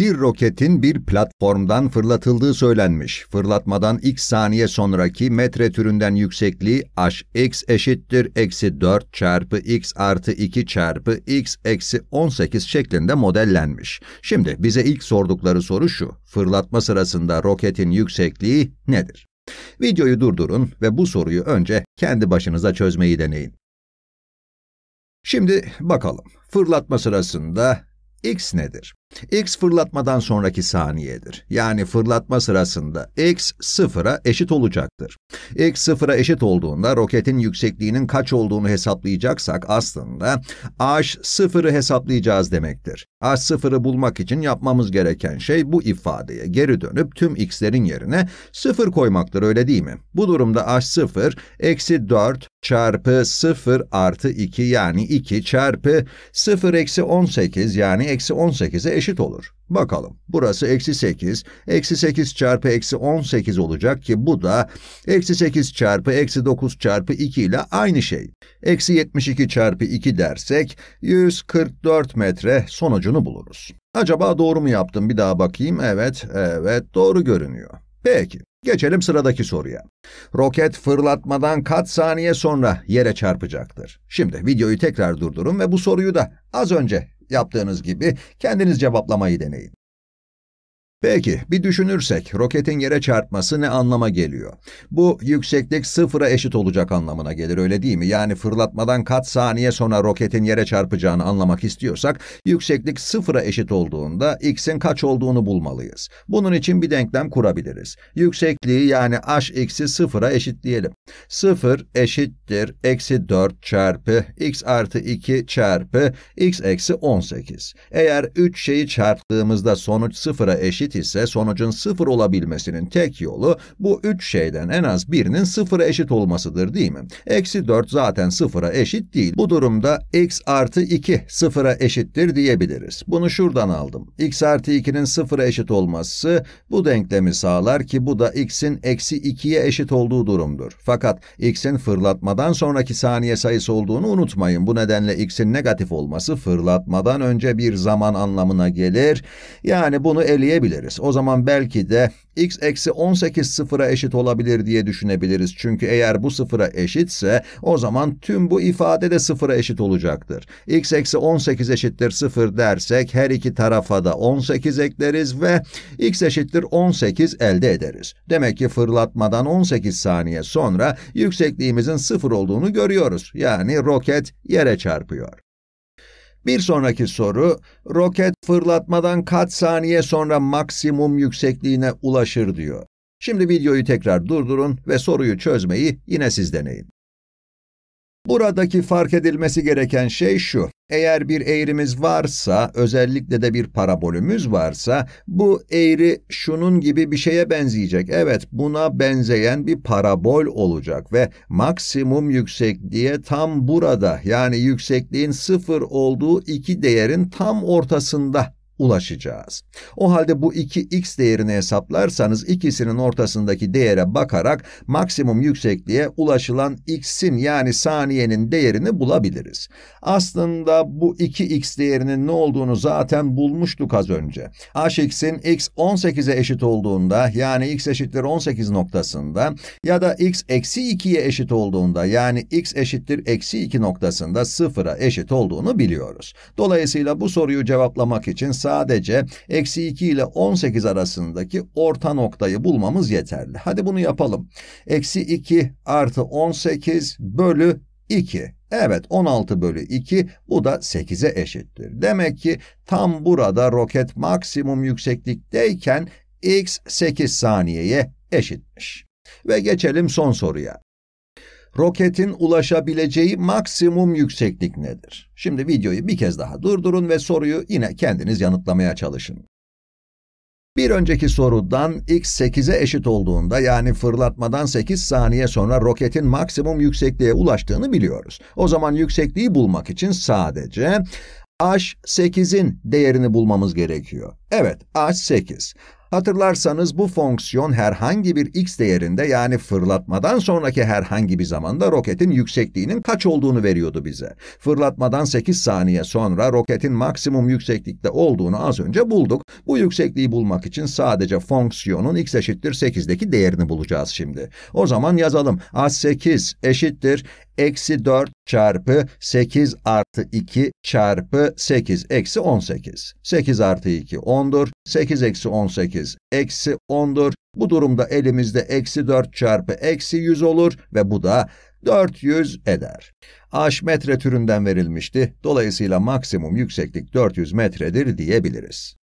Bir roketin bir platformdan fırlatıldığı söylenmiş. Fırlatmadan x saniye sonraki metre türünden yüksekliği h x eşittir eksi 4 çarpı x artı 2 çarpı x eksi 18 şeklinde modellenmiş. Şimdi bize ilk sordukları soru şu. Fırlatma sırasında roketin yüksekliği nedir? Videoyu durdurun ve bu soruyu önce kendi başınıza çözmeyi deneyin. Şimdi bakalım. Fırlatma sırasında x nedir? X fırlatmadan sonraki saniyedir. Yani fırlatma sırasında X sıfıra eşit olacaktır. X sıfıra eşit olduğunda roketin yüksekliğinin kaç olduğunu hesaplayacaksak aslında H sıfırı hesaplayacağız demektir. H sıfırı bulmak için yapmamız gereken şey bu ifadeye geri dönüp tüm x'lerin yerine sıfır koymaktır öyle değil mi? Bu durumda H sıfır eksi 4 çarpı 0 artı 2 yani 2 çarpı 0 eksi 18 yani eksi 18'e eşit olur. Bakalım burası eksi 8, eksi 8 çarpı eksi 18 olacak ki bu da eksi 8 çarpı eksi 9 çarpı 2 ile aynı şey. Eksi 72 çarpı 2 dersek 144 metre sonucunu buluruz. Acaba doğru mu yaptım bir daha bakayım. Evet, evet doğru görünüyor. Peki. Geçelim sıradaki soruya. Roket fırlatmadan kaç saniye sonra yere çarpacaktır? Şimdi videoyu tekrar durdurun ve bu soruyu da az önce yaptığınız gibi kendiniz cevaplamayı deneyin. Peki, bir düşünürsek roketin yere çarpması ne anlama geliyor? Bu yükseklik sıfıra eşit olacak anlamına gelir öyle değil mi? Yani fırlatmadan kaç saniye sonra roketin yere çarpacağını anlamak istiyorsak, yükseklik sıfıra eşit olduğunda x'in kaç olduğunu bulmalıyız. Bunun için bir denklem kurabiliriz. Yüksekliği yani h x'i sıfıra eşitleyelim. 0 eşittir eksi 4 çarpı x artı 2 çarpı x eksi 18. Eğer 3 şeyi çarptığımızda sonuç sıfıra eşit, eşit ise sonucun sıfır olabilmesinin tek yolu bu üç şeyden en az birinin sıfıra eşit olmasıdır değil mi? Eksi 4 zaten sıfıra eşit değil. Bu durumda x artı 2 sıfıra eşittir diyebiliriz. Bunu şuradan aldım. x artı 2'nin sıfıra eşit olması bu denklemi sağlar ki bu da x'in eksi 2'ye eşit olduğu durumdur. Fakat x'in fırlatmadan sonraki saniye sayısı olduğunu unutmayın. Bu nedenle x'in negatif olması fırlatmadan önce bir zaman anlamına gelir. Yani bunu eleyebilir veririz. O zaman belki de x eksi 18 sıfıra eşit olabilir diye düşünebiliriz. Çünkü eğer bu sıfıra eşitse o zaman tüm bu ifade de sıfıra eşit olacaktır. x eksi 18 eşittir 0 dersek her iki tarafa da 18 ekleriz ve x eşittir 18 elde ederiz. Demek ki fırlatmadan 18 saniye sonra yüksekliğimizin sıfır olduğunu görüyoruz. Yani roket yere çarpıyor. Bir sonraki soru, roket fırlatmadan kaç saniye sonra maksimum yüksekliğine ulaşır diyor. Şimdi videoyu tekrar durdurun ve soruyu çözmeyi yine siz deneyin. Buradaki fark edilmesi gereken şey şu. Eğer bir eğrimiz varsa, özellikle de bir parabolümüz varsa, bu eğri şunun gibi bir şeye benzeyecek. Evet, buna benzeyen bir parabol olacak ve maksimum yüksekliğe tam burada, yani yüksekliğin sıfır olduğu iki değerin tam ortasında ulaşacağız. O halde bu iki x değerini hesaplarsanız ikisinin ortasındaki değere bakarak maksimum yüksekliğe ulaşılan x'in yani saniyenin değerini bulabiliriz. Aslında bu iki x değerinin ne olduğunu zaten bulmuştuk az önce. hx'in x 18'e eşit olduğunda yani x eşittir 18 noktasında ya da x eksi 2'ye eşit olduğunda yani x eşittir eksi 2 noktasında sıfıra eşit olduğunu biliyoruz. Dolayısıyla bu soruyu cevaplamak için sadece sadece eksi 2 ile 18 arasındaki orta noktayı bulmamız yeterli. Hadi bunu yapalım. Eksi 2 artı 18 bölü 2. Evet 16 bölü 2 bu da 8'e eşittir. Demek ki tam burada roket maksimum yükseklikteyken x 8 saniyeye eşitmiş. Ve geçelim son soruya roketin ulaşabileceği maksimum yükseklik nedir? Şimdi videoyu bir kez daha durdurun ve soruyu yine kendiniz yanıtlamaya çalışın. Bir önceki sorudan x 8'e eşit olduğunda yani fırlatmadan 8 saniye sonra roketin maksimum yüksekliğe ulaştığını biliyoruz. O zaman yüksekliği bulmak için sadece h8'in değerini bulmamız gerekiyor. Evet, h8. Hatırlarsanız bu fonksiyon herhangi bir x değerinde yani fırlatmadan sonraki herhangi bir zamanda roketin yüksekliğinin kaç olduğunu veriyordu bize. Fırlatmadan 8 saniye sonra roketin maksimum yükseklikte olduğunu az önce bulduk. Bu yüksekliği bulmak için sadece fonksiyonun x eşittir 8'deki değerini bulacağız şimdi. O zaman yazalım. A8 eşittir eksi 4 çarpı 8 artı 2 çarpı 8 eksi 18. 8 artı 2 10'dur. 8 eksi 18 8 eksi 10'dur. Bu durumda elimizde eksi 4 çarpı eksi 100 olur ve bu da 400 eder. Ağaç metre türünden verilmişti. Dolayısıyla maksimum yükseklik 400 metredir diyebiliriz.